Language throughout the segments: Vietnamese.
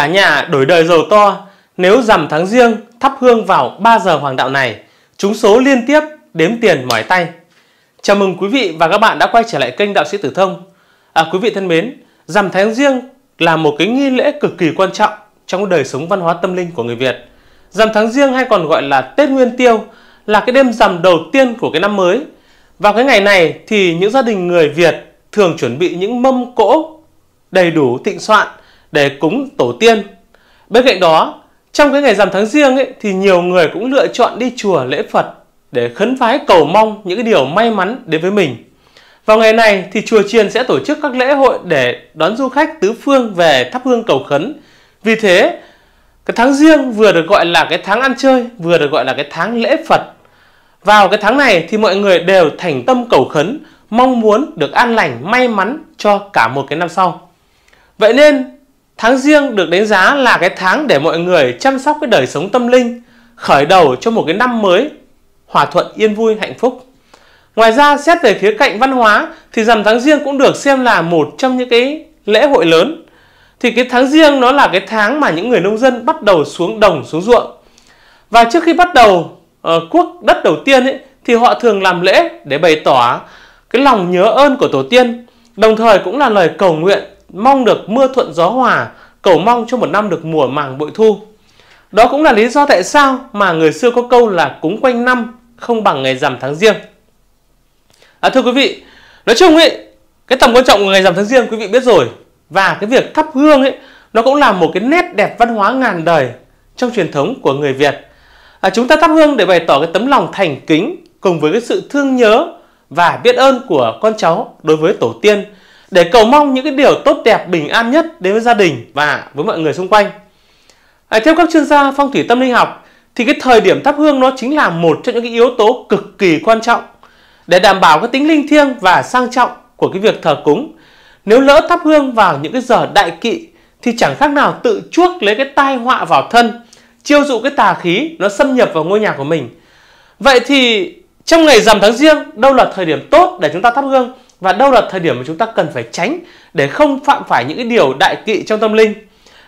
Cả nhà đổi đời giàu to, nếu rằm tháng riêng thắp hương vào 3 giờ hoàng đạo này, chúng số liên tiếp đếm tiền mỏi tay. Chào mừng quý vị và các bạn đã quay trở lại kênh Đạo sĩ Tử Thông. À, quý vị thân mến, rằm tháng riêng là một cái nghi lễ cực kỳ quan trọng trong đời sống văn hóa tâm linh của người Việt. Rằm tháng riêng hay còn gọi là Tết Nguyên Tiêu là cái đêm rằm đầu tiên của cái năm mới. Vào cái ngày này thì những gia đình người Việt thường chuẩn bị những mâm cỗ đầy đủ thịnh soạn để cúng tổ tiên. Bên cạnh đó, trong cái ngày rằm tháng riêng ấy, thì nhiều người cũng lựa chọn đi chùa lễ Phật để khấn vái cầu mong những cái điều may mắn đến với mình. Vào ngày này thì chùa chiền sẽ tổ chức các lễ hội để đón du khách tứ phương về thắp hương cầu khấn. Vì thế, cái tháng riêng vừa được gọi là cái tháng ăn chơi, vừa được gọi là cái tháng lễ Phật. Vào cái tháng này thì mọi người đều thành tâm cầu khấn, mong muốn được an lành, may mắn cho cả một cái năm sau. Vậy nên Tháng riêng được đánh giá là cái tháng để mọi người chăm sóc cái đời sống tâm linh, khởi đầu cho một cái năm mới hòa thuận, yên vui, hạnh phúc. Ngoài ra, xét về khía cạnh văn hóa thì rằm tháng riêng cũng được xem là một trong những cái lễ hội lớn. Thì cái tháng riêng nó là cái tháng mà những người nông dân bắt đầu xuống đồng, xuống ruộng. Và trước khi bắt đầu uh, ờ, quốc đất đầu tiên ấy, thì họ thường làm lễ để bày tỏ cái lòng nhớ ơn của tổ tiên, đồng thời cũng là lời cầu nguyện mong được mưa thuận gió hòa, cầu mong cho một năm được mùa màng bội thu. Đó cũng là lý do tại sao mà người xưa có câu là cúng quanh năm không bằng ngày rằm tháng riêng. À, thưa quý vị, nói chung ấy, cái tầm quan trọng của ngày rằm tháng riêng quý vị biết rồi. Và cái việc thắp hương ấy, nó cũng là một cái nét đẹp văn hóa ngàn đời trong truyền thống của người Việt. À, chúng ta thắp hương để bày tỏ cái tấm lòng thành kính cùng với cái sự thương nhớ và biết ơn của con cháu đối với tổ tiên để cầu mong những cái điều tốt đẹp bình an nhất đến với gia đình và với mọi người xung quanh. À, theo các chuyên gia phong thủy tâm linh học thì cái thời điểm thắp hương nó chính là một trong những cái yếu tố cực kỳ quan trọng để đảm bảo cái tính linh thiêng và sang trọng của cái việc thờ cúng. Nếu lỡ thắp hương vào những cái giờ đại kỵ thì chẳng khác nào tự chuốc lấy cái tai họa vào thân, chiêu dụ cái tà khí nó xâm nhập vào ngôi nhà của mình. Vậy thì trong ngày rằm tháng riêng đâu là thời điểm tốt để chúng ta thắp hương? và đâu là thời điểm mà chúng ta cần phải tránh để không phạm phải những cái điều đại kỵ trong tâm linh.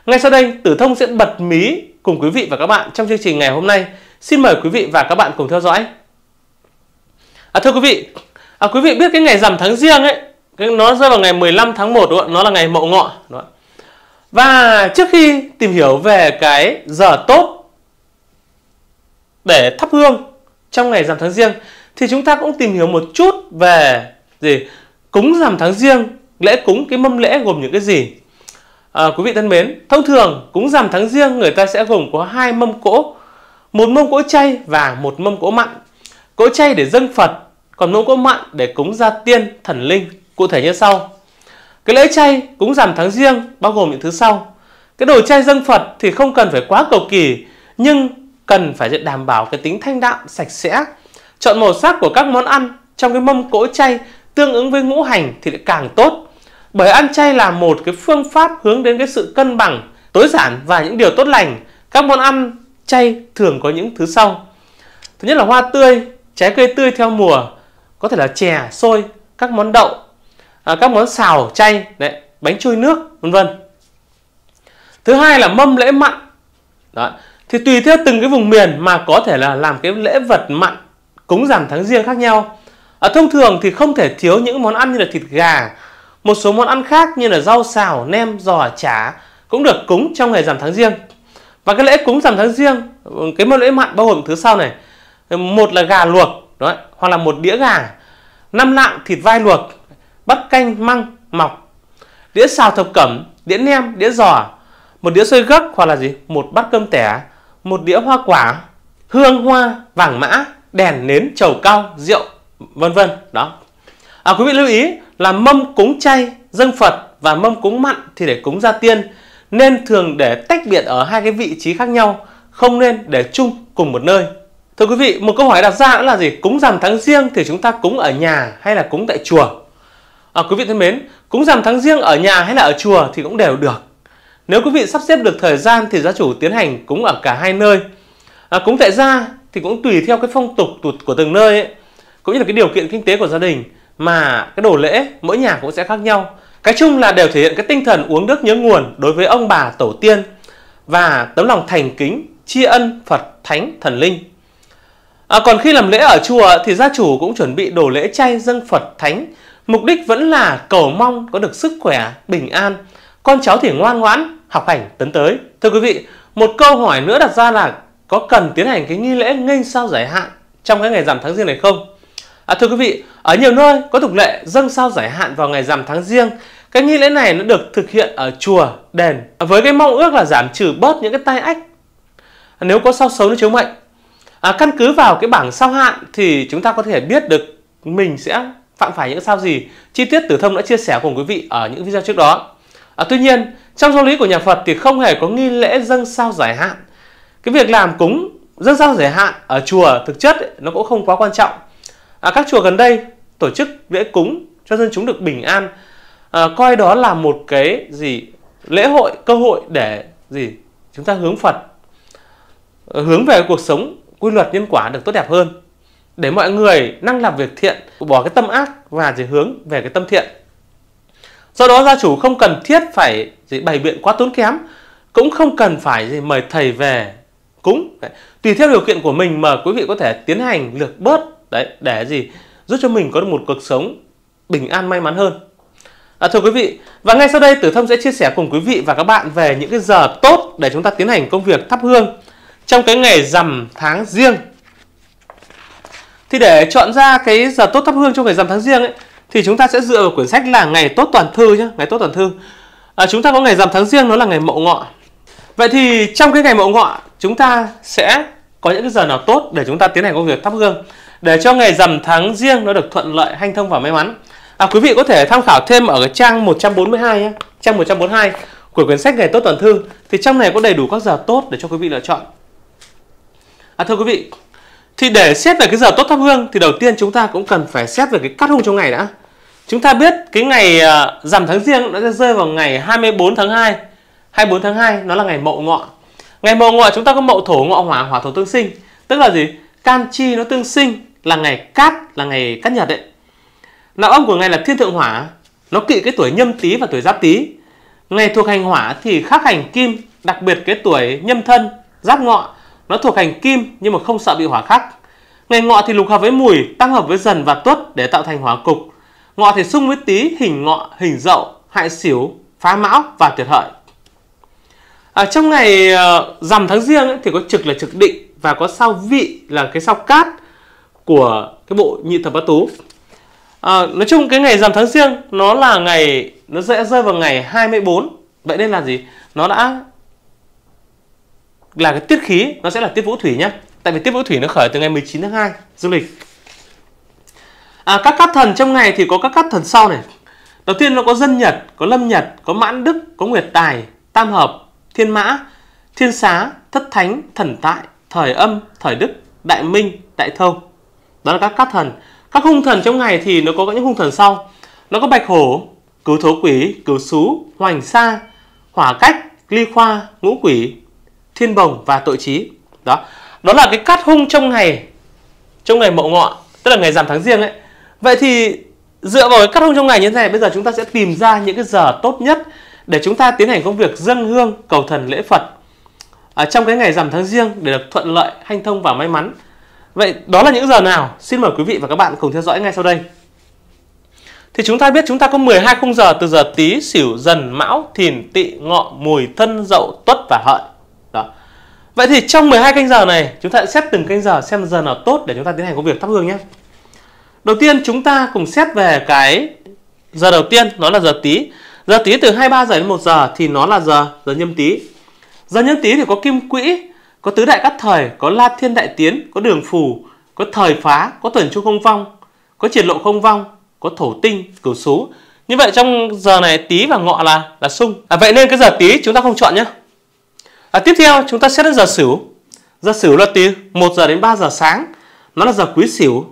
Ngay sau đây, Tử Thông sẽ bật mí cùng quý vị và các bạn trong chương trình ngày hôm nay. Xin mời quý vị và các bạn cùng theo dõi. À, thưa quý vị, à, quý vị biết cái ngày rằm tháng riêng ấy, cái nó rơi vào ngày 15 tháng 1 đúng không? Nó là ngày Mậu Ngọ. Đúng không? Và trước khi tìm hiểu về cái giờ tốt để thắp hương trong ngày rằm tháng riêng thì chúng ta cũng tìm hiểu một chút về gì cúng rằm tháng riêng lễ cúng cái mâm lễ gồm những cái gì à, quý vị thân mến thông thường cúng rằm tháng riêng người ta sẽ gồm có hai mâm cỗ một mâm cỗ chay và một mâm cỗ mặn cỗ chay để dâng phật còn mâm cỗ mặn để cúng gia tiên thần linh cụ thể như sau cái lễ chay cúng rằm tháng riêng bao gồm những thứ sau cái đồ chay dâng phật thì không cần phải quá cầu kỳ nhưng cần phải đảm bảo cái tính thanh đạm sạch sẽ chọn màu sắc của các món ăn trong cái mâm cỗ chay tương ứng với ngũ hành thì lại càng tốt. Bởi ăn chay là một cái phương pháp hướng đến cái sự cân bằng, tối giản và những điều tốt lành. Các món ăn chay thường có những thứ sau. Thứ nhất là hoa tươi, trái cây tươi theo mùa, có thể là chè, xôi, các món đậu, à, các món xào chay, đấy, bánh trôi nước, vân vân. Thứ hai là mâm lễ mặn. Đó. Thì tùy theo từng cái vùng miền mà có thể là làm cái lễ vật mặn cúng giảm tháng riêng khác nhau à, thông thường thì không thể thiếu những món ăn như là thịt gà một số món ăn khác như là rau xào nem giò chả cũng được cúng trong ngày rằm tháng riêng và cái lễ cúng rằm tháng riêng cái mâm lễ mặn bao gồm thứ sau này một là gà luộc đó hoặc là một đĩa gà năm lạng thịt vai luộc bắp canh măng mọc đĩa xào thập cẩm đĩa nem đĩa giò một đĩa xôi gấc hoặc là gì một bát cơm tẻ một đĩa hoa quả hương hoa vàng mã đèn nến trầu cao rượu vân vân đó à, quý vị lưu ý là mâm cúng chay dâng phật và mâm cúng mặn thì để cúng gia tiên nên thường để tách biệt ở hai cái vị trí khác nhau không nên để chung cùng một nơi thưa quý vị một câu hỏi đặt ra là gì cúng rằm tháng riêng thì chúng ta cúng ở nhà hay là cúng tại chùa à, quý vị thân mến cúng rằm tháng riêng ở nhà hay là ở chùa thì cũng đều được nếu quý vị sắp xếp được thời gian thì gia chủ tiến hành cúng ở cả hai nơi à, cúng tại gia thì cũng tùy theo cái phong tục của từng nơi ấy, cũng như là cái điều kiện kinh tế của gia đình mà cái đồ lễ mỗi nhà cũng sẽ khác nhau cái chung là đều thể hiện cái tinh thần uống nước nhớ nguồn đối với ông bà tổ tiên và tấm lòng thành kính tri ân phật thánh thần linh à, còn khi làm lễ ở chùa thì gia chủ cũng chuẩn bị đồ lễ chay dâng phật thánh mục đích vẫn là cầu mong có được sức khỏe bình an con cháu thì ngoan ngoãn học hành tấn tới thưa quý vị một câu hỏi nữa đặt ra là có cần tiến hành cái nghi lễ nghênh sao giải hạn trong cái ngày giảm tháng riêng này không À, thưa quý vị, ở nhiều nơi có tục lệ dâng sao giải hạn vào ngày rằm tháng riêng. Cái nghi lễ này nó được thực hiện ở chùa, đền với cái mong ước là giảm trừ bớt những cái tai ách nếu có sao xấu nó chiếu mệnh. À, căn cứ vào cái bảng sao hạn thì chúng ta có thể biết được mình sẽ phạm phải những sao gì. Chi tiết Tử Thông đã chia sẻ cùng quý vị ở những video trước đó. À, tuy nhiên, trong giáo lý của nhà Phật thì không hề có nghi lễ dâng sao giải hạn. Cái việc làm cúng dâng sao giải hạn ở chùa thực chất ấy, nó cũng không quá quan trọng à, các chùa gần đây tổ chức lễ cúng cho dân chúng được bình an à, coi đó là một cái gì lễ hội cơ hội để gì chúng ta hướng Phật hướng về cuộc sống quy luật nhân quả được tốt đẹp hơn để mọi người năng làm việc thiện bỏ cái tâm ác và chỉ hướng về cái tâm thiện do đó gia chủ không cần thiết phải gì bày biện quá tốn kém cũng không cần phải gì mời thầy về cúng tùy theo điều kiện của mình mà quý vị có thể tiến hành lược bớt đấy để gì giúp cho mình có được một cuộc sống bình an may mắn hơn à, thưa quý vị và ngay sau đây tử thông sẽ chia sẻ cùng quý vị và các bạn về những cái giờ tốt để chúng ta tiến hành công việc thắp hương trong cái ngày rằm tháng riêng thì để chọn ra cái giờ tốt thắp hương trong ngày rằm tháng riêng ấy thì chúng ta sẽ dựa vào quyển sách là ngày tốt toàn thư nhé ngày tốt toàn thư à, chúng ta có ngày rằm tháng riêng nó là ngày mậu ngọ vậy thì trong cái ngày mậu ngọ chúng ta sẽ có những cái giờ nào tốt để chúng ta tiến hành công việc thắp hương để cho ngày rằm tháng riêng nó được thuận lợi hanh thông và may mắn à, quý vị có thể tham khảo thêm ở cái trang 142 nhé trang 142 của quyển sách ngày tốt toàn thư thì trong này có đầy đủ các giờ tốt để cho quý vị lựa chọn à, thưa quý vị thì để xét về cái giờ tốt thắp hương thì đầu tiên chúng ta cũng cần phải xét về cái cắt hung trong ngày đã chúng ta biết cái ngày à, rằm tháng riêng nó sẽ rơi vào ngày 24 tháng 2 24 tháng 2 nó là ngày mậu ngọ ngày mậu ngọ chúng ta có mậu thổ ngọ hỏa hỏa thổ tương sinh tức là gì can chi nó tương sinh là ngày cát là ngày cát nhật đấy. nạp âm của ngày là thiên thượng hỏa nó kỵ cái tuổi nhâm tý và tuổi giáp tý ngày thuộc hành hỏa thì khắc hành kim đặc biệt cái tuổi nhâm thân giáp ngọ nó thuộc hành kim nhưng mà không sợ bị hỏa khắc ngày ngọ thì lục hợp với mùi tăng hợp với dần và tuất để tạo thành hỏa cục ngọ thì xung với tý hình ngọ hình dậu hại xỉu phá mão và tuyệt hợi ở trong ngày ờ, rằm tháng riêng ấy, thì có trực là trực định và có sao vị là cái sao cát của cái bộ nhị thập bát tú à, nói chung cái ngày rằm tháng riêng nó là ngày nó sẽ rơi vào ngày 24 vậy nên là gì nó đã là cái tiết khí nó sẽ là tiết vũ thủy nhé tại vì tiết vũ thủy nó khởi từ ngày 19 tháng 2 dương lịch à, các cát thần trong ngày thì có các cát thần sau này đầu tiên nó có dân nhật có lâm nhật có mãn đức có nguyệt tài tam hợp thiên mã thiên xá thất thánh thần tại thời âm thời đức đại minh đại thông đó là các cát thần các hung thần trong ngày thì nó có những hung thần sau nó có bạch hổ cứu thố quỷ cứu xú, hoành sa hỏa cách ly khoa ngũ quỷ thiên bồng và tội trí đó đó là cái cát hung trong ngày trong ngày mậu ngọ tức là ngày giảm tháng riêng ấy vậy thì dựa vào cái cát hung trong ngày như thế này bây giờ chúng ta sẽ tìm ra những cái giờ tốt nhất để chúng ta tiến hành công việc dâng hương cầu thần lễ phật ở trong cái ngày giảm tháng riêng để được thuận lợi hanh thông và may mắn Vậy đó là những giờ nào? Xin mời quý vị và các bạn cùng theo dõi ngay sau đây. Thì chúng ta biết chúng ta có 12 khung giờ từ giờ Tý, Sửu, Dần, Mão, Thìn, Tỵ, Ngọ, Mùi, Thân, Dậu, Tuất và Hợi. Đó. Vậy thì trong 12 canh giờ này, chúng ta sẽ xét từng canh giờ xem giờ nào tốt để chúng ta tiến hành công việc thắp hương nhé. Đầu tiên chúng ta cùng xét về cái giờ đầu tiên, nó là giờ Tý. Giờ Tý từ 23 giờ đến 1 giờ thì nó là giờ giờ nhâm Tý. Giờ nhâm Tý thì có kim quỹ có tứ đại cát thời, có la thiên đại tiến, có đường phù, có thời phá, có tuần chu không vong, có triệt lộ không vong, có thổ tinh, cửu số. Như vậy trong giờ này tý và ngọ là là xung. À, vậy nên cái giờ tý chúng ta không chọn nhé. À, tiếp theo chúng ta xét đến giờ sửu. Giờ sửu là từ 1 giờ đến 3 giờ sáng. Nó là giờ quý sửu.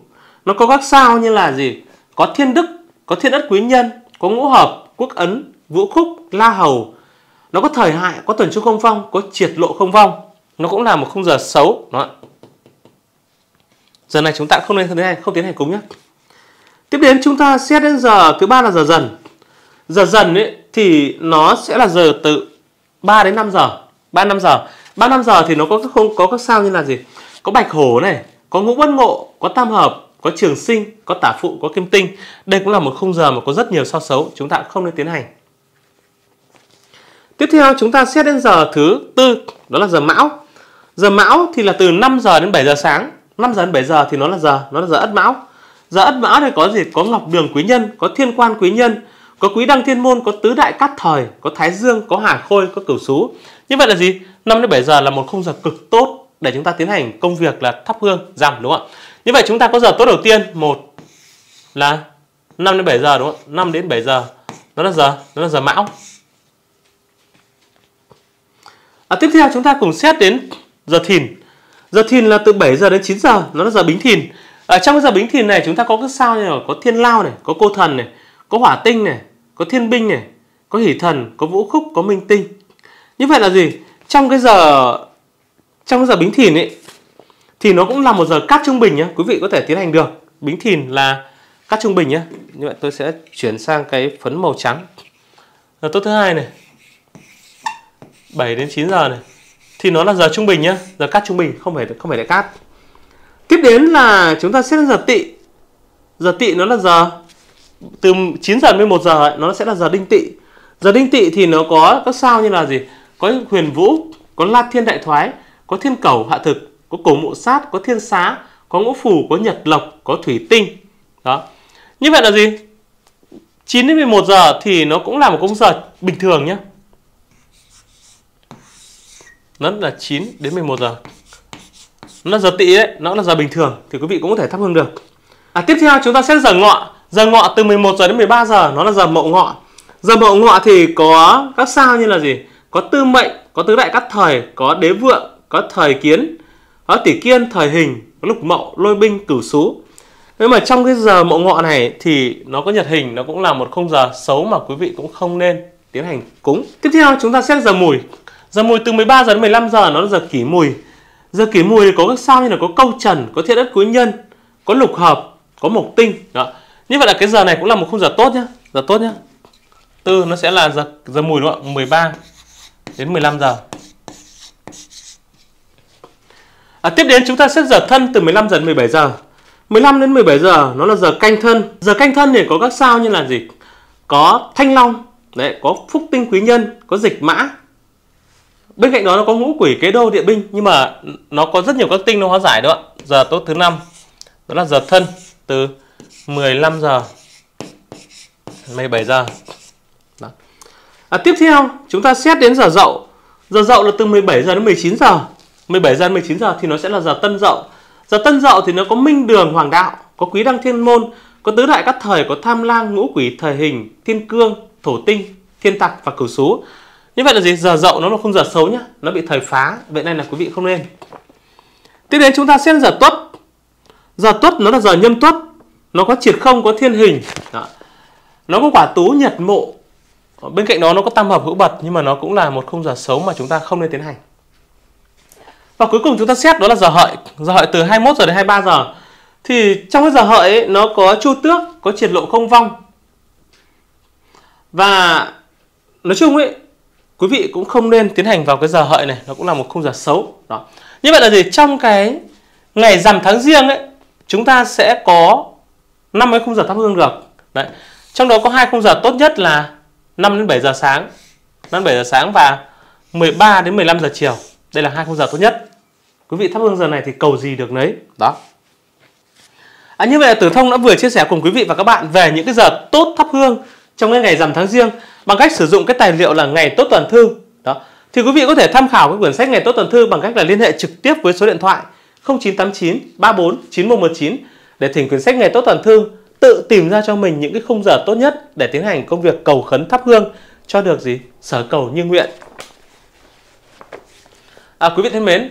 Nó có các sao như là gì? Có thiên đức, có thiên đất quý nhân, có ngũ hợp, quốc ấn, vũ khúc, la hầu. Nó có thời hại, có tuần chu không vong có triệt lộ không vong nó cũng là một khung giờ xấu đúng giờ này chúng ta không nên thế này không tiến hành cúng nhé tiếp đến chúng ta xét đến giờ thứ ba là giờ dần giờ dần ấy, thì nó sẽ là giờ từ 3 đến 5 giờ 3 năm giờ 3 năm giờ thì nó có không có các sao như là gì có bạch hổ này có ngũ bất ngộ có tam hợp có trường sinh có tả phụ có kim tinh đây cũng là một khung giờ mà có rất nhiều sao xấu chúng ta không nên tiến hành tiếp theo chúng ta xét đến giờ thứ tư đó là giờ mão Giờ mão thì là từ 5 giờ đến 7 giờ sáng 5 giờ đến 7 giờ thì nó là giờ Nó là giờ ất mão Giờ ất mão thì có gì? Có ngọc đường quý nhân, có thiên quan quý nhân Có quý đăng thiên môn, có tứ đại cát thời Có thái dương, có hải khôi, có cửu xú Như vậy là gì? 5 đến 7 giờ là một khung giờ cực tốt Để chúng ta tiến hành công việc là thắp hương, rằm đúng không ạ? Như vậy chúng ta có giờ tốt đầu tiên một là 5 đến 7 giờ đúng không ạ? 5 đến 7 giờ Nó là giờ, nó là giờ mão à, Tiếp theo chúng ta cùng xét đến giờ thìn giờ thìn là từ 7 giờ đến 9 giờ nó là giờ bính thìn ở trong cái giờ bính thìn này chúng ta có cái sao này có thiên lao này có cô thần này có hỏa tinh này có thiên binh này có hỷ thần có vũ khúc có minh tinh như vậy là gì trong cái giờ trong cái giờ bính thìn ấy thì nó cũng là một giờ cát trung bình nhé quý vị có thể tiến hành được bính thìn là cát trung bình nhé như vậy tôi sẽ chuyển sang cái phấn màu trắng là tốt thứ hai này 7 đến 9 giờ này thì nó là giờ trung bình nhá giờ cát trung bình không phải không phải đại cát tiếp đến là chúng ta xét giờ tị, giờ tị nó là giờ từ 9 giờ đến 11 giờ ấy, nó sẽ là giờ đinh tị. giờ đinh tị thì nó có các sao như là gì có huyền vũ có la thiên đại thoái có thiên cầu hạ thực có cổ mộ sát có thiên xá có ngũ phủ có nhật lộc có thủy tinh đó như vậy là gì 9 đến 11 giờ thì nó cũng là một công giờ bình thường nhé nó là 9 đến 11 giờ nó giờ tị đấy nó là giờ bình thường thì quý vị cũng có thể thắp hương được à, tiếp theo chúng ta sẽ giờ ngọ giờ ngọ từ 11 giờ đến 13 giờ nó là giờ mậu ngọ giờ mậu ngọ thì có các sao như là gì có tư mệnh có tứ đại các thời có đế vượng có thời kiến có tỷ kiên thời hình có lục mậu lôi binh cửu sú Thế mà trong cái giờ mậu ngọ này thì nó có nhật hình nó cũng là một không giờ xấu mà quý vị cũng không nên tiến hành cúng tiếp theo chúng ta xét giờ mùi Giờ mùi từ 13 giờ đến 15 giờ nó là giờ kỷ mùi. Giờ kỷ mùi thì có các sao như là có câu trần, có thiên đất quý nhân, có lục hợp, có mộc tinh. Đó. Như vậy là cái giờ này cũng là một khung giờ tốt nhá, giờ tốt nhá. Tư nó sẽ là giờ giờ mùi đúng không? 13 đến 15 giờ. À, tiếp đến chúng ta xét giờ thân từ 15 giờ đến 17 giờ. 15 đến 17 giờ nó là giờ canh thân. Giờ canh thân thì có các sao như là gì? Có thanh long, đấy, có phúc tinh quý nhân, có dịch mã, bên cạnh đó nó có ngũ quỷ kế đô địa binh nhưng mà nó có rất nhiều các tinh nó hóa giải đó ạ giờ tốt thứ năm đó là giờ thân từ 15 giờ 17 giờ đó. À, tiếp theo chúng ta xét đến giờ dậu giờ dậu là từ 17 giờ đến 19 giờ 17 giờ đến 19 giờ thì nó sẽ là giờ tân dậu giờ tân dậu thì nó có minh đường hoàng đạo có quý đăng thiên môn có tứ đại các thời có tham lang ngũ quỷ thời hình thiên cương thổ tinh thiên tặc và cửu số như vậy là gì giờ dậu nó là không giờ xấu nhá nó bị thời phá vậy nên là quý vị không nên tiếp đến chúng ta xét giờ tuất giờ tuất nó là giờ nhâm tuất nó có triệt không có thiên hình đó. nó có quả tú nhật mộ bên cạnh đó nó có tam hợp hữu bật nhưng mà nó cũng là một không giờ xấu mà chúng ta không nên tiến hành và cuối cùng chúng ta xét đó là giờ hợi giờ hợi từ 21 giờ đến 23 giờ thì trong cái giờ hợi ấy, nó có chu tước có triệt lộ không vong và nói chung ấy quý vị cũng không nên tiến hành vào cái giờ hợi này nó cũng là một khung giờ xấu đó như vậy là gì trong cái ngày rằm tháng riêng ấy chúng ta sẽ có năm cái khung giờ thắp hương được đấy trong đó có hai khung giờ tốt nhất là 5 đến 7 giờ sáng 5 đến 7 giờ sáng và 13 đến 15 giờ chiều đây là hai khung giờ tốt nhất quý vị thắp hương giờ này thì cầu gì được nấy đó à, như vậy là tử thông đã vừa chia sẻ cùng quý vị và các bạn về những cái giờ tốt thắp hương trong cái ngày rằm tháng riêng bằng cách sử dụng cái tài liệu là ngày tốt tuần thư đó thì quý vị có thể tham khảo cái quyển sách ngày tốt tuần thư bằng cách là liên hệ trực tiếp với số điện thoại 0989 34 9119 để thỉnh quyển sách ngày tốt tuần thư tự tìm ra cho mình những cái khung giờ tốt nhất để tiến hành công việc cầu khấn thắp hương cho được gì sở cầu như nguyện à, quý vị thân mến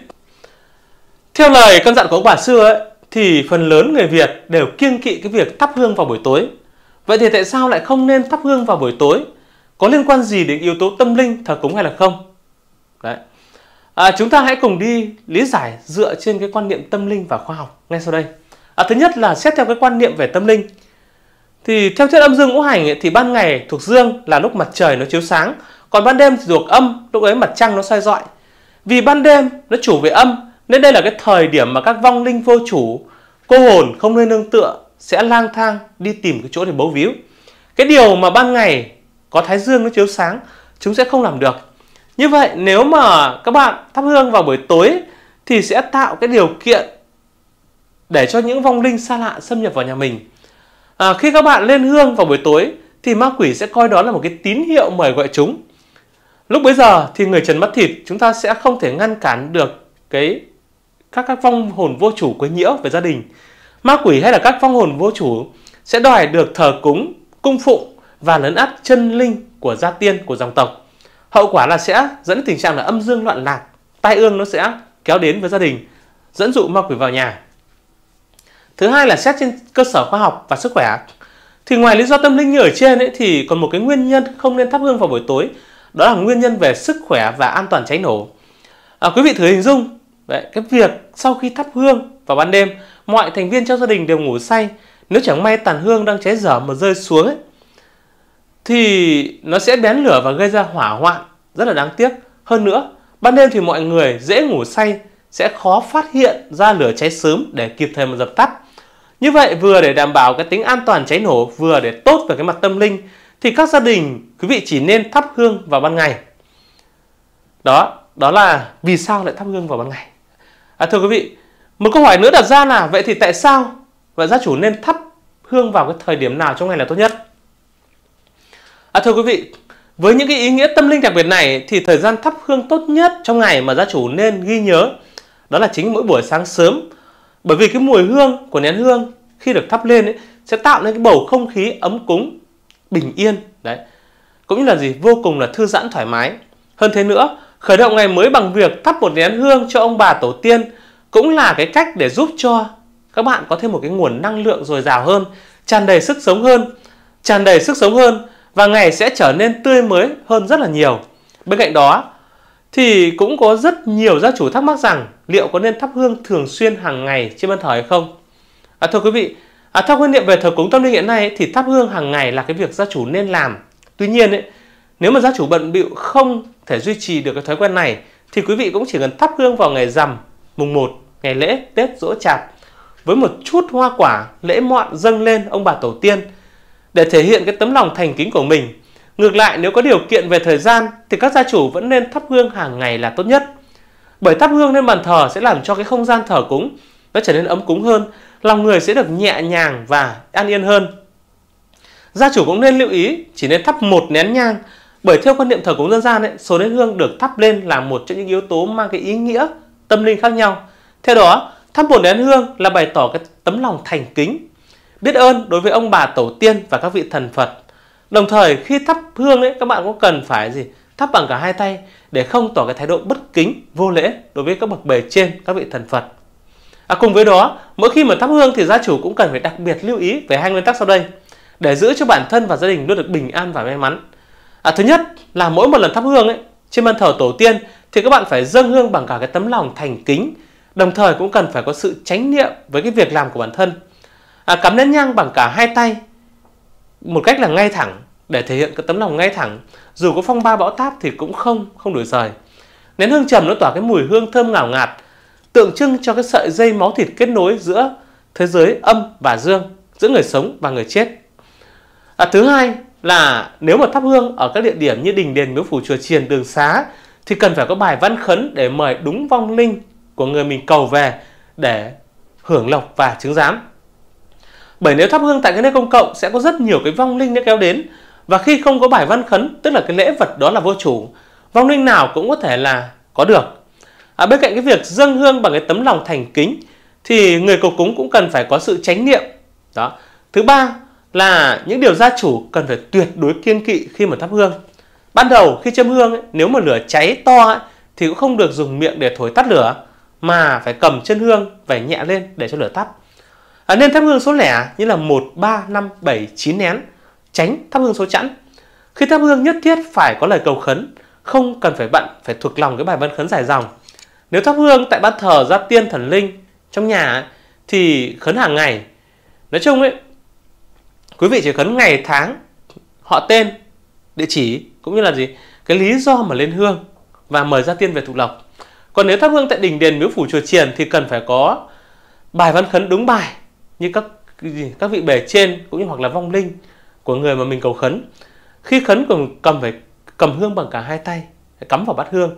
theo lời căn dặn của ông bà xưa ấy, thì phần lớn người Việt đều kiêng kỵ cái việc thắp hương vào buổi tối vậy thì tại sao lại không nên thắp hương vào buổi tối có liên quan gì đến yếu tố tâm linh thờ cúng hay là không đấy à, chúng ta hãy cùng đi lý giải dựa trên cái quan niệm tâm linh và khoa học ngay sau đây à, thứ nhất là xét theo cái quan niệm về tâm linh thì theo thuyết âm dương ngũ hành ấy, thì ban ngày thuộc dương là lúc mặt trời nó chiếu sáng còn ban đêm thì thuộc âm lúc ấy mặt trăng nó soi dọi vì ban đêm nó chủ về âm nên đây là cái thời điểm mà các vong linh vô chủ cô hồn không nơi nương tựa sẽ lang thang đi tìm cái chỗ để bấu víu cái điều mà ban ngày có thái dương nó chiếu sáng chúng sẽ không làm được như vậy nếu mà các bạn thắp hương vào buổi tối thì sẽ tạo cái điều kiện để cho những vong linh xa lạ xâm nhập vào nhà mình à, khi các bạn lên hương vào buổi tối thì ma quỷ sẽ coi đó là một cái tín hiệu mời gọi chúng lúc bấy giờ thì người trần mắt thịt chúng ta sẽ không thể ngăn cản được cái các các vong hồn vô chủ quấy nhiễu về gia đình ma quỷ hay là các vong hồn vô chủ sẽ đòi được thờ cúng cung phụng và lấn át chân linh của gia tiên của dòng tộc. Hậu quả là sẽ dẫn tình trạng là âm dương loạn lạc, tai ương nó sẽ kéo đến với gia đình, dẫn dụ ma quỷ vào nhà. Thứ hai là xét trên cơ sở khoa học và sức khỏe. Thì ngoài lý do tâm linh như ở trên ấy, thì còn một cái nguyên nhân không nên thắp hương vào buổi tối, đó là nguyên nhân về sức khỏe và an toàn cháy nổ. À, quý vị thử hình dung, vậy, cái việc sau khi thắp hương vào ban đêm, mọi thành viên trong gia đình đều ngủ say, nếu chẳng may tàn hương đang cháy dở mà rơi xuống ấy, thì nó sẽ bén lửa và gây ra hỏa hoạn rất là đáng tiếc. Hơn nữa, ban đêm thì mọi người dễ ngủ say sẽ khó phát hiện ra lửa cháy sớm để kịp thời mà dập tắt. Như vậy vừa để đảm bảo cái tính an toàn cháy nổ vừa để tốt về cái mặt tâm linh thì các gia đình quý vị chỉ nên thắp hương vào ban ngày. Đó, đó là vì sao lại thắp hương vào ban ngày. À, thưa quý vị, một câu hỏi nữa đặt ra là vậy thì tại sao vậy gia chủ nên thắp hương vào cái thời điểm nào trong ngày là tốt nhất? À, thưa quý vị, với những cái ý nghĩa tâm linh đặc biệt này thì thời gian thắp hương tốt nhất trong ngày mà gia chủ nên ghi nhớ đó là chính mỗi buổi sáng sớm. Bởi vì cái mùi hương của nén hương khi được thắp lên ấy, sẽ tạo nên cái bầu không khí ấm cúng, bình yên đấy. Cũng như là gì vô cùng là thư giãn thoải mái. Hơn thế nữa, khởi động ngày mới bằng việc thắp một nén hương cho ông bà tổ tiên cũng là cái cách để giúp cho các bạn có thêm một cái nguồn năng lượng dồi dào hơn, tràn đầy sức sống hơn, tràn đầy sức sống hơn và ngày sẽ trở nên tươi mới hơn rất là nhiều. Bên cạnh đó thì cũng có rất nhiều gia chủ thắc mắc rằng liệu có nên thắp hương thường xuyên hàng ngày trên bàn thờ hay không? À, thưa quý vị, à, theo quan niệm về thờ cúng tâm linh hiện nay thì thắp hương hàng ngày là cái việc gia chủ nên làm. Tuy nhiên ấy, nếu mà gia chủ bận bịu không thể duy trì được cái thói quen này thì quý vị cũng chỉ cần thắp hương vào ngày rằm, mùng 1, ngày lễ, Tết, Dỗ Chạp với một chút hoa quả lễ mọn dâng lên ông bà tổ tiên để thể hiện cái tấm lòng thành kính của mình. Ngược lại nếu có điều kiện về thời gian thì các gia chủ vẫn nên thắp hương hàng ngày là tốt nhất. Bởi thắp hương lên bàn thờ sẽ làm cho cái không gian thờ cúng nó trở nên ấm cúng hơn, lòng người sẽ được nhẹ nhàng và an yên hơn. Gia chủ cũng nên lưu ý chỉ nên thắp một nén nhang bởi theo quan niệm thờ cúng dân gian ấy, số nén hương được thắp lên là một trong những yếu tố mang cái ý nghĩa tâm linh khác nhau. Theo đó, thắp một nén hương là bày tỏ cái tấm lòng thành kính biết ơn đối với ông bà tổ tiên và các vị thần Phật. Đồng thời khi thắp hương ấy các bạn cũng cần phải gì? Thắp bằng cả hai tay để không tỏ cái thái độ bất kính, vô lễ đối với các bậc bề trên, các vị thần Phật. À, cùng với đó, mỗi khi mà thắp hương thì gia chủ cũng cần phải đặc biệt lưu ý về hai nguyên tắc sau đây để giữ cho bản thân và gia đình luôn được bình an và may mắn. À, thứ nhất là mỗi một lần thắp hương ấy, trên bàn thờ tổ tiên thì các bạn phải dâng hương bằng cả cái tấm lòng thành kính, đồng thời cũng cần phải có sự tránh niệm với cái việc làm của bản thân à, cắm nén nhang bằng cả hai tay một cách là ngay thẳng để thể hiện cái tấm lòng ngay thẳng dù có phong ba bão táp thì cũng không không đổi rời nén hương trầm nó tỏa cái mùi hương thơm ngào ngạt tượng trưng cho cái sợi dây máu thịt kết nối giữa thế giới âm và dương giữa người sống và người chết à, thứ hai là nếu mà thắp hương ở các địa điểm như đình đền miếu phủ chùa chiền đường xá thì cần phải có bài văn khấn để mời đúng vong linh của người mình cầu về để hưởng lộc và chứng giám bởi nếu thắp hương tại cái nơi công cộng sẽ có rất nhiều cái vong linh nó kéo đến và khi không có bài văn khấn tức là cái lễ vật đó là vô chủ vong linh nào cũng có thể là có được. À, bên cạnh cái việc dâng hương bằng cái tấm lòng thành kính thì người cầu cúng cũng cần phải có sự chánh niệm. Đó. Thứ ba là những điều gia chủ cần phải tuyệt đối kiên kỵ khi mà thắp hương. Ban đầu khi châm hương ấy, nếu mà lửa cháy to ấy, thì cũng không được dùng miệng để thổi tắt lửa mà phải cầm chân hương phải nhẹ lên để cho lửa tắt à, nên thắp hương số lẻ như là một ba năm bảy chín nén tránh thắp hương số chẵn khi thắp hương nhất thiết phải có lời cầu khấn không cần phải bận phải thuộc lòng cái bài văn khấn dài dòng nếu thắp hương tại ban thờ gia tiên thần linh trong nhà thì khấn hàng ngày nói chung ấy quý vị chỉ khấn ngày tháng họ tên địa chỉ cũng như là gì cái lý do mà lên hương và mời gia tiên về thụ lộc còn nếu thắp hương tại đình đền miếu phủ chùa chiền thì cần phải có bài văn khấn đúng bài như các các vị bề trên cũng như hoặc là vong linh của người mà mình cầu khấn khi khấn còn cầm phải cầm hương bằng cả hai tay cắm vào bát hương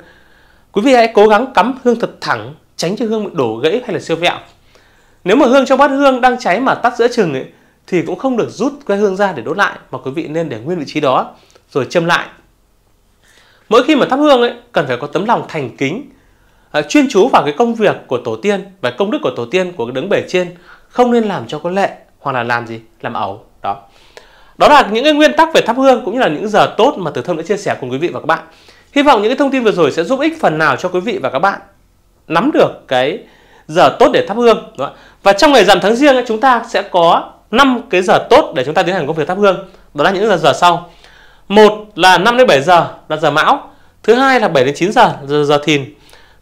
quý vị hãy cố gắng cắm hương thật thẳng tránh cho hương bị đổ gãy hay là siêu vẹo nếu mà hương trong bát hương đang cháy mà tắt giữa chừng ấy, thì cũng không được rút cái hương ra để đốt lại mà quý vị nên để nguyên vị trí đó rồi châm lại mỗi khi mà thắp hương ấy cần phải có tấm lòng thành kính à, chuyên chú vào cái công việc của tổ tiên và công đức của tổ tiên của đấng bể trên không nên làm cho có lệ hoặc là làm gì làm ẩu đó đó là những cái nguyên tắc về thắp hương cũng như là những giờ tốt mà từ thông đã chia sẻ cùng quý vị và các bạn hy vọng những cái thông tin vừa rồi sẽ giúp ích phần nào cho quý vị và các bạn nắm được cái giờ tốt để thắp hương đó. và trong ngày rằm tháng riêng chúng ta sẽ có 5 cái giờ tốt để chúng ta tiến hành công việc thắp hương đó là những giờ giờ sau một là 5 đến 7 giờ là giờ mão thứ hai là 7 đến 9 giờ là giờ, giờ thìn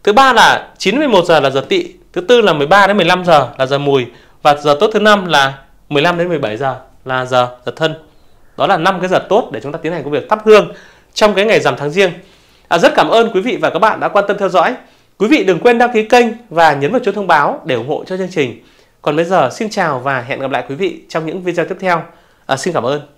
thứ ba là 9 đến 11 giờ là giờ tỵ thứ tư là 13 đến 15 giờ là giờ mùi và giờ tốt thứ năm là 15 đến 17 giờ là giờ giật thân đó là năm cái giờ tốt để chúng ta tiến hành công việc thắp hương trong cái ngày rằm tháng riêng à, rất cảm ơn quý vị và các bạn đã quan tâm theo dõi quý vị đừng quên đăng ký kênh và nhấn vào chuông thông báo để ủng hộ cho chương trình còn bây giờ xin chào và hẹn gặp lại quý vị trong những video tiếp theo à, xin cảm ơn